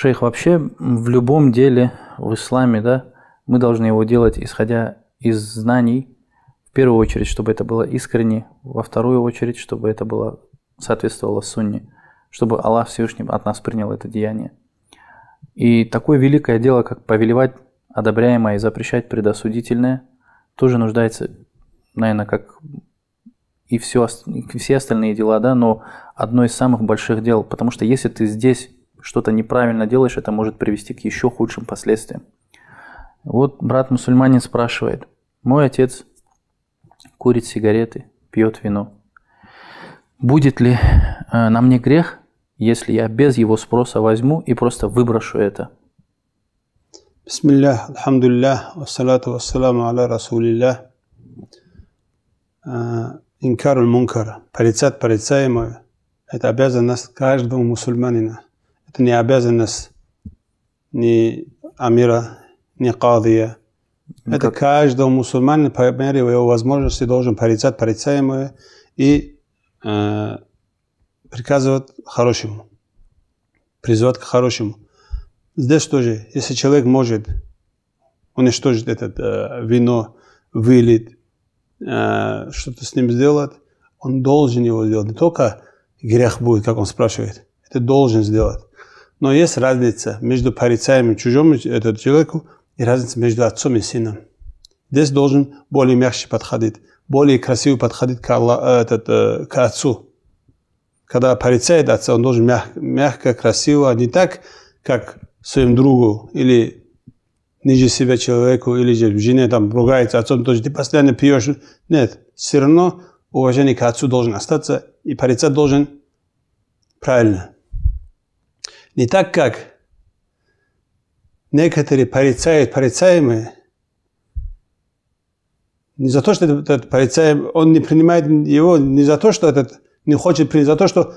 Шейх, вообще в любом деле в исламе, да, мы должны его делать, исходя из знаний, в первую очередь, чтобы это было искренне, во вторую очередь, чтобы это было соответствовало сунне, чтобы Аллах Всевышний от нас принял это деяние. И такое великое дело, как повелевать одобряемое и запрещать предосудительное, тоже нуждается, наверное, как и все, и все остальные дела, да, но одно из самых больших дел, потому что если ты здесь что-то неправильно делаешь, это может привести к еще худшим последствиям. Вот брат-мусульманин спрашивает, мой отец курит сигареты, пьет вино. Будет ли э, на мне грех, если я без его спроса возьму и просто выброшу это? Бисмиллях, алхамдулиллях, вассалату вассаламу аля расулиллях. Э, инкаруль мункара, порицать порицаемое, это обязанность каждого мусульманина – это не обязанность ни амира, ни кадия. Ну, это каждого мусульманина по мере его возможности должен порицать порицаемое и э, приказывать хорошему, призывать к хорошему. Здесь тоже, если человек может уничтожить это э, вино, вылить, э, что-то с ним сделать, он должен его сделать. Не только грех будет, как он спрашивает, это должен сделать. Но есть разница между порицаемым чужому этот человеку и разница между отцом и сыном. Здесь должен более мягче подходить, более красиво подходить к, Алла, э, этот, э, к отцу. Когда порицает отца, он должен мяг, мягко, красиво, а не так, как своим другу или ниже себя человеку, или же жене там ругается отцом, тоже ты постоянно пьешь. Нет, все равно уважение к отцу должен остаться, и порицать должен правильно не так как некоторые порицают порицаемые, не за то, что этот, этот порицаем, он не принимает его, не за то, что этот не хочет принять, за то, что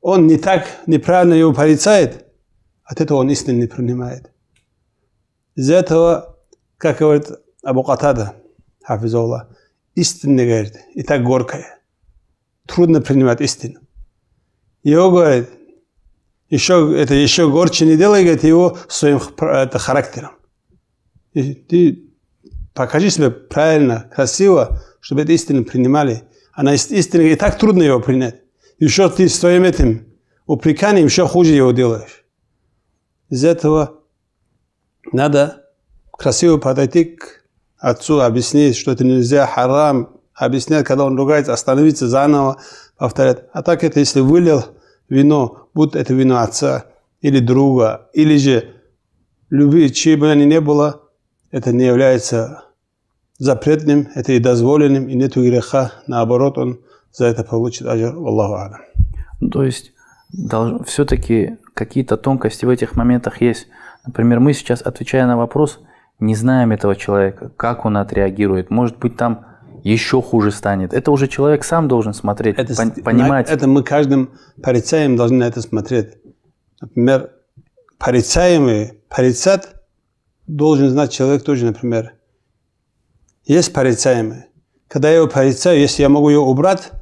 он не так неправильно его порицает, от этого он истинно не принимает. Из-за этого, как говорит Абу Катада, Хафизулла, истинно говорит, и так горкая Трудно принимать истину. Его говорит, еще, это еще горче не делай, говорит, его своим это, характером. И ты покажи себя правильно, красиво, чтобы это истину принимали. Она истина, и так трудно его принять. Еще ты своим этим упреканием еще хуже его делаешь. Из этого надо красиво подойти к отцу, объяснить, что это нельзя, харам, объяснять, когда он ругается, остановиться заново, повторять. А так это, если вылил – вино, будь это вино отца или друга, или же любви, чьей бы они не было, это не является запретным, это и дозволенным, и нет греха. Наоборот, он за это получит ажар. Аллаху алям. То есть все-таки какие-то тонкости в этих моментах есть. Например, мы сейчас, отвечая на вопрос, не знаем этого человека, как он отреагирует. Может быть, там еще хуже станет. Это уже человек сам должен смотреть, это, понимать. Это мы каждым порицаем должны на это смотреть. Например, порицаемый, порицат должен знать человек тоже, например. Есть порицаемый. Когда я его порицаю, если я могу ее убрать,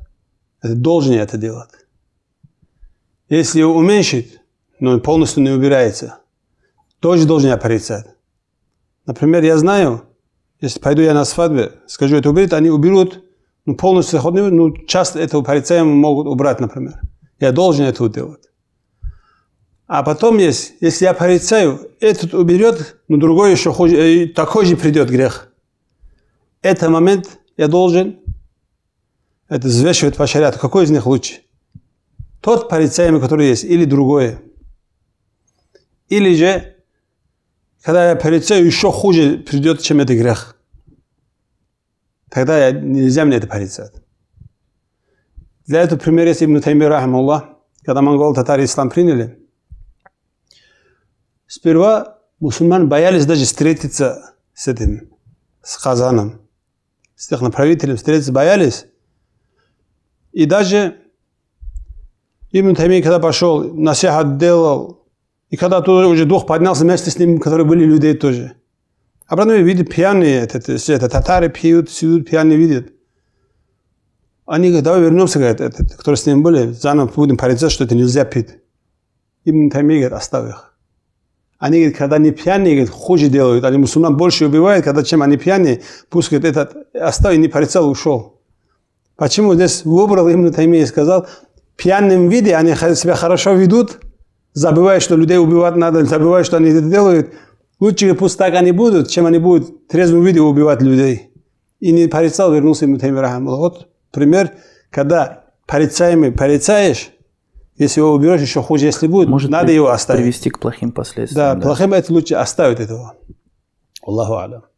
должен я это делать. Если его уменьшить, но полностью не убирается, тоже должен я порицать. Например, я знаю, если пойду я на свадьбе, скажу, это уберет, они уберут, ну, полностью заход не ну, часто этого парицея могут убрать, например. Я должен это делать. А потом есть, если я порицаю, этот уберет, но другой еще хуже, э, такой же придет грех. Это момент я должен это взвешивать по шариату. Какой из них лучше? Тот порицаемый, который есть, или другое. Или же когда я порицаю, еще хуже придет, чем это грех. Тогда я, нельзя мне это порицать. Для этого пример есть Ибн Тайми Рахмуллах, когда монголы татары ислам приняли. Сперва мусульман боялись даже встретиться с этим, с Хазаном, с техноправителем, встретиться боялись. И даже Ибн Тайми, когда пошел, насихат делал, и когда туда уже дух поднялся вместе с ним, которые были людей тоже. А Обратно видят пьяные, это, это, это татары пьют, сидят, пьяные видят. Они говорят, давай вернемся, говорят, это, которые с ним были, заново будем париться, что это нельзя пить. Им Тайми говорит, оставь их. Они говорят, когда они пьяные, говорят, хуже делают. Они мусульман больше убивают, когда чем они пьяные. Пусть, говорит, этот оставил, не порицал, ушел. Почему здесь выбрал именно Тайми и сказал, в пьяном виде они себя хорошо ведут, забывая, что людей убивать надо, забывая, что они это делают, лучше пусть так они будут, чем они будут трезвым виде убивать людей. И не порицал, вернулся ему Таймир Вот пример, когда порицаемый порицаешь, если его уберешь, еще хуже, если будет, Может надо его оставить. привести к плохим последствиям. Да, да. плохим это лучше оставить этого. Аллаху Алям.